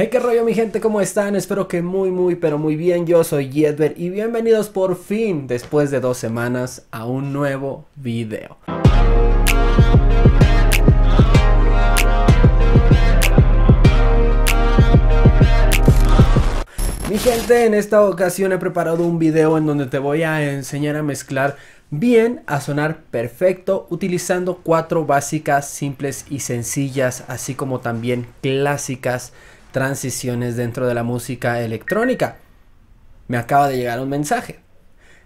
Hey, qué rollo mi gente, ¿cómo están? Espero que muy, muy, pero muy bien. Yo soy Jedver y bienvenidos por fin, después de dos semanas, a un nuevo video. Mi gente, en esta ocasión he preparado un video en donde te voy a enseñar a mezclar bien a sonar perfecto utilizando cuatro básicas simples y sencillas, así como también clásicas transiciones dentro de la música electrónica. Me acaba de llegar un mensaje.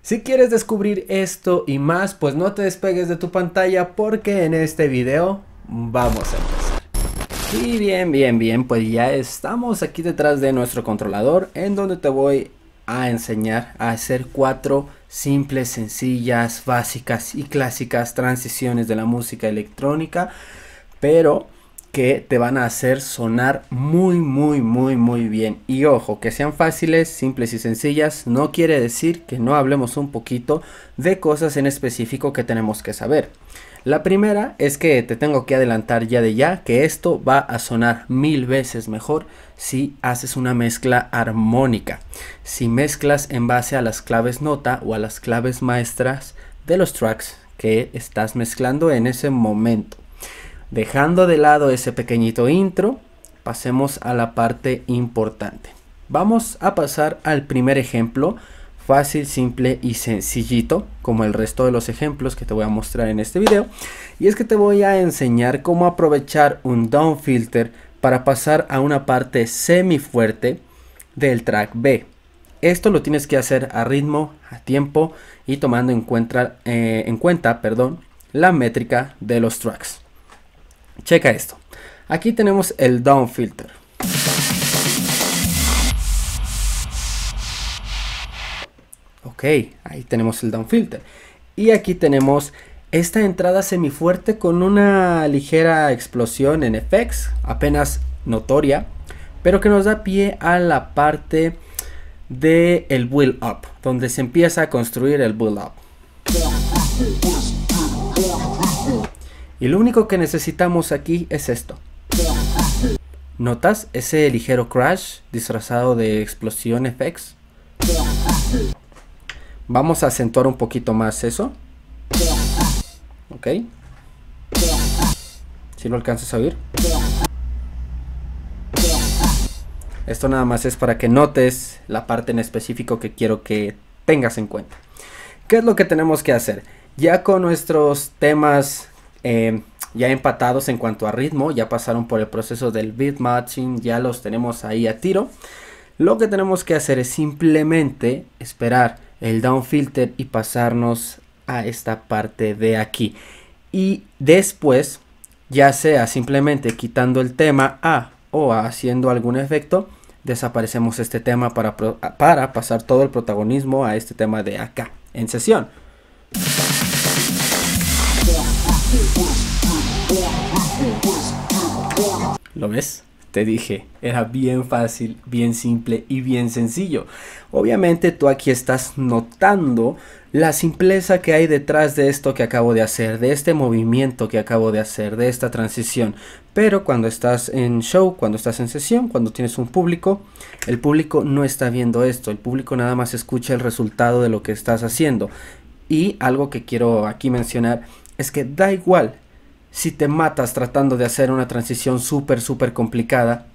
Si quieres descubrir esto y más, pues no te despegues de tu pantalla porque en este video vamos a empezar. Y bien, bien, bien, pues ya estamos aquí detrás de nuestro controlador en donde te voy a enseñar a hacer cuatro simples, sencillas, básicas y clásicas transiciones de la música electrónica, pero que te van a hacer sonar muy, muy, muy, muy bien. Y ojo, que sean fáciles, simples y sencillas, no quiere decir que no hablemos un poquito de cosas en específico que tenemos que saber. La primera es que te tengo que adelantar ya de ya que esto va a sonar mil veces mejor si haces una mezcla armónica. Si mezclas en base a las claves nota o a las claves maestras de los tracks que estás mezclando en ese momento. Dejando de lado ese pequeñito intro, pasemos a la parte importante. Vamos a pasar al primer ejemplo, fácil, simple y sencillito, como el resto de los ejemplos que te voy a mostrar en este video. Y es que te voy a enseñar cómo aprovechar un down filter para pasar a una parte semi fuerte del track B. Esto lo tienes que hacer a ritmo, a tiempo y tomando en cuenta, eh, en cuenta perdón, la métrica de los tracks. Checa esto. Aquí tenemos el down filter. Ok, ahí tenemos el down filter. Y aquí tenemos esta entrada semifuerte con una ligera explosión en effects, apenas notoria, pero que nos da pie a la parte del el build up, donde se empieza a construir el build up. Y lo único que necesitamos aquí es esto. ¿Notas ese ligero crash disfrazado de explosión fx Vamos a acentuar un poquito más eso. Ok. Si lo alcanzas a oír. Esto nada más es para que notes la parte en específico que quiero que tengas en cuenta. ¿Qué es lo que tenemos que hacer? Ya con nuestros temas Em, ya empatados en cuanto a ritmo, ya pasaron por el proceso del beat matching, ya los tenemos ahí a tiro. Lo que tenemos que hacer es simplemente esperar el down filter y pasarnos a esta parte de aquí. Y después, ya sea simplemente quitando el tema A o haciendo algún efecto, desaparecemos este tema para pasar todo el protagonismo a este tema de acá en sesión. ¿Lo ves? Te dije, era bien fácil, bien simple y bien sencillo. Obviamente tú aquí estás notando la simpleza que hay detrás de esto que acabo de hacer, de este movimiento que acabo de hacer, de esta transición. Pero cuando estás en show, cuando estás en sesión, cuando tienes un público, el público no está viendo esto, el público nada más escucha el resultado de lo que estás haciendo. Y algo que quiero aquí mencionar es que da igual si te matas tratando de hacer una transición súper, súper complicada,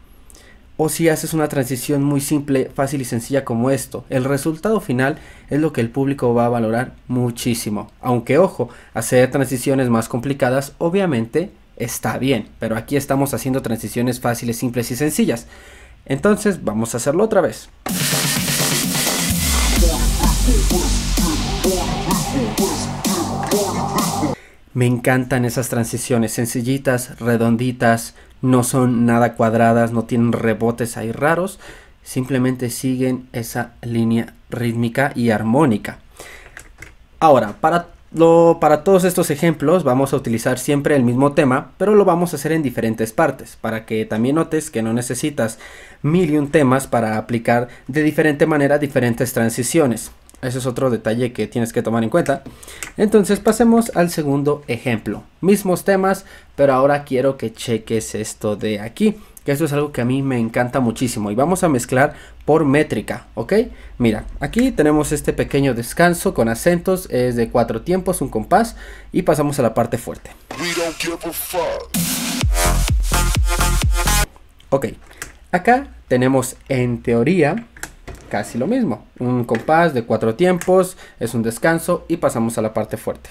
o si haces una transición muy simple, fácil y sencilla como esto. El resultado final es lo que el público va a valorar muchísimo. Aunque ojo, hacer transiciones más complicadas obviamente está bien, pero aquí estamos haciendo transiciones fáciles, simples y sencillas. Entonces vamos a hacerlo otra vez. Me encantan esas transiciones sencillitas, redonditas, no son nada cuadradas, no tienen rebotes ahí raros, simplemente siguen esa línea rítmica y armónica. Ahora, para, para todos estos ejemplos vamos a utilizar siempre el mismo tema, pero lo vamos a hacer en diferentes partes, para que también notes que no necesitas mil y un temas para aplicar de diferente manera diferentes transiciones. Ese es otro detalle que tienes que tomar en cuenta. Entonces pasemos al segundo ejemplo. Mismos temas, pero ahora quiero que cheques esto de aquí. Que esto es algo que a mí me encanta muchísimo. Y vamos a mezclar por métrica, ¿ok? Mira, aquí tenemos este pequeño descanso con acentos. Es de cuatro tiempos, un compás. Y pasamos a la parte fuerte. Ok, acá tenemos en teoría casi lo mismo. Un compás de cuatro tiempos, es un descanso y pasamos a la parte fuerte.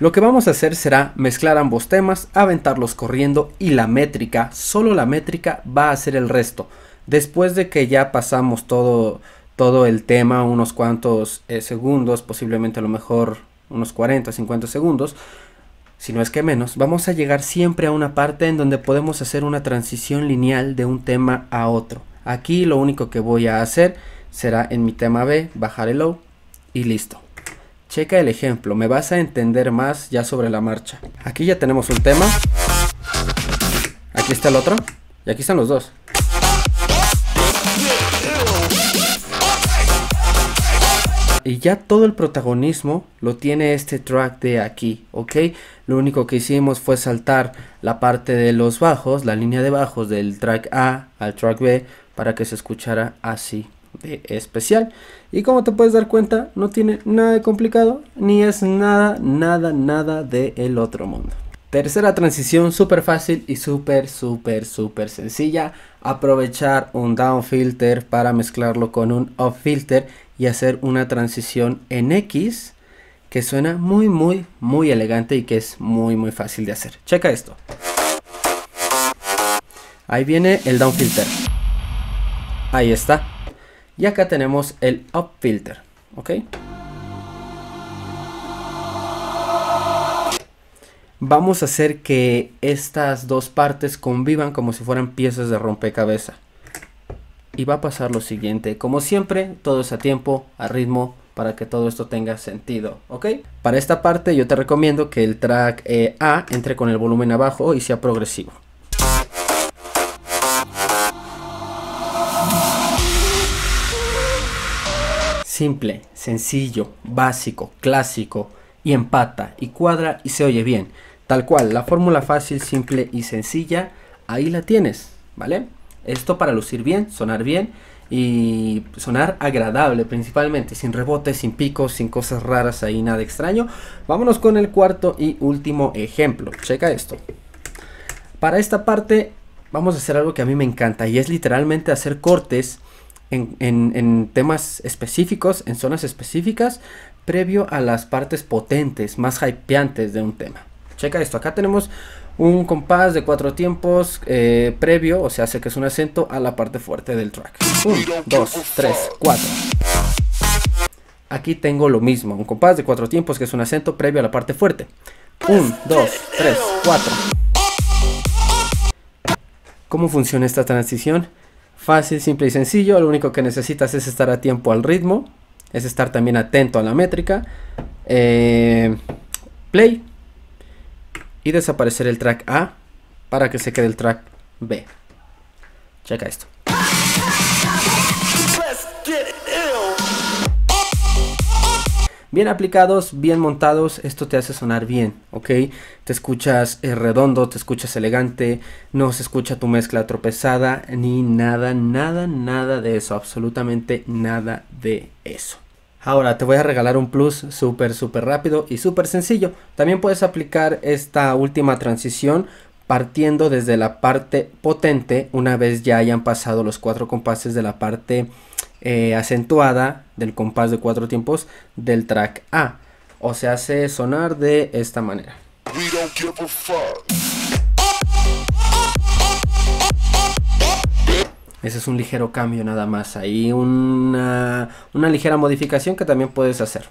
Lo que vamos a hacer será mezclar ambos temas, aventarlos corriendo y la métrica, solo la métrica va a hacer el resto. Después de que ya pasamos todo, todo el tema, unos cuantos eh, segundos, posiblemente a lo mejor unos 40, 50 segundos, si no es que menos, vamos a llegar siempre a una parte en donde podemos hacer una transición lineal de un tema a otro. Aquí lo único que voy a hacer será en mi tema B, bajar el low y listo. Checa el ejemplo, me vas a entender más ya sobre la marcha. Aquí ya tenemos un tema, aquí está el otro y aquí están los dos. y ya todo el protagonismo lo tiene este track de aquí, ¿ok? Lo único que hicimos fue saltar la parte de los bajos, la línea de bajos del track A al track B para que se escuchara así de especial. Y como te puedes dar cuenta, no tiene nada de complicado, ni es nada, nada, nada de el otro mundo. Tercera transición súper fácil y súper, súper, súper sencilla. Aprovechar un down filter para mezclarlo con un up filter y hacer una transición en X que suena muy, muy, muy elegante y que es muy, muy fácil de hacer. Checa esto. Ahí viene el down filter. Ahí está. Y acá tenemos el up filter. ¿Ok? Vamos a hacer que estas dos partes convivan como si fueran piezas de rompecabezas y va a pasar lo siguiente. Como siempre, todo es a tiempo, a ritmo, para que todo esto tenga sentido, ¿ok? Para esta parte yo te recomiendo que el track eh, A entre con el volumen abajo y sea progresivo. Simple, sencillo, básico, clásico, y empata, y cuadra, y se oye bien. Tal cual, la fórmula fácil, simple y sencilla, ahí la tienes, ¿vale? Esto para lucir bien, sonar bien y sonar agradable principalmente, sin rebotes, sin picos, sin cosas raras ahí, nada extraño. Vámonos con el cuarto y último ejemplo. Checa esto. Para esta parte vamos a hacer algo que a mí me encanta y es literalmente hacer cortes en, temas específicos, en zonas específicas, previo a las partes potentes, más hypeantes de un tema. Checa esto, acá tenemos un compás de cuatro tiempos eh, previo, o sea, hace que es un acento a la parte fuerte del track. 1, 2, 3, 4. Aquí tengo lo mismo, un compás de cuatro tiempos que es un acento previo a la parte fuerte. 1, dos, tres, cuatro. ¿Cómo funciona esta transición? Fácil, simple y sencillo, lo único que necesitas es estar a tiempo al ritmo, es estar también atento a la métrica. Eh, play, y desaparecer el track A para que se quede el track B. Checa esto. Bien aplicados, bien montados, esto te hace sonar bien, ¿ok? Te escuchas eh, redondo, te escuchas elegante, no se escucha tu mezcla tropezada, ni nada, nada, nada de eso, absolutamente nada de eso. Ahora te voy a regalar un plus súper, súper rápido y súper sencillo. También puedes aplicar esta última transición partiendo desde la parte potente una vez ya hayan pasado los cuatro compases de la parte eh, acentuada del compás de cuatro tiempos del track A. O se hace sonar de esta manera. Ese es un ligero cambio nada más. Ahí una, una ligera modificación que también puedes hacer.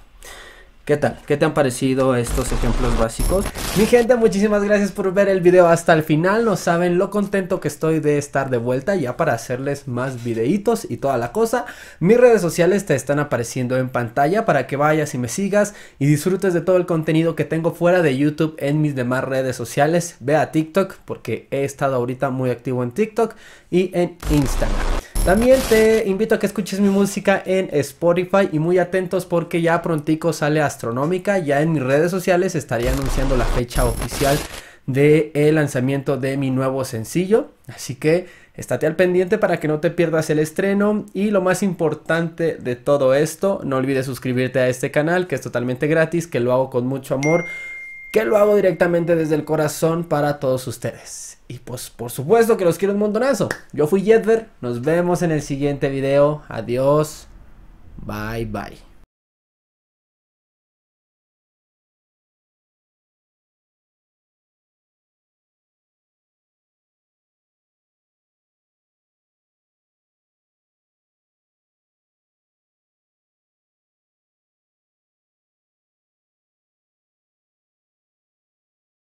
¿Qué tal? ¿Qué te han parecido estos ejemplos básicos? Mi gente, muchísimas gracias por ver el video hasta el final. No saben lo contento que estoy de estar de vuelta ya para hacerles más videitos y toda la cosa. Mis redes sociales te están apareciendo en pantalla para que vayas y me sigas y disfrutes de todo el contenido que tengo fuera de YouTube en mis demás redes sociales. Ve a TikTok porque he estado ahorita muy activo en TikTok y en Instagram. También te invito a que escuches mi música en Spotify y muy atentos porque ya prontico sale Astronómica. Ya en mis redes sociales estaré anunciando la fecha oficial del el lanzamiento de mi nuevo sencillo. Así que estate al pendiente para que no te pierdas el estreno. Y lo más importante de todo esto, no olvides suscribirte a este canal que es totalmente gratis, que lo hago con mucho amor, que lo hago directamente desde el corazón para todos ustedes. Y pues por supuesto que los quiero un montonazo. Yo fui Jedver, nos vemos en el siguiente video. Adiós. Bye bye.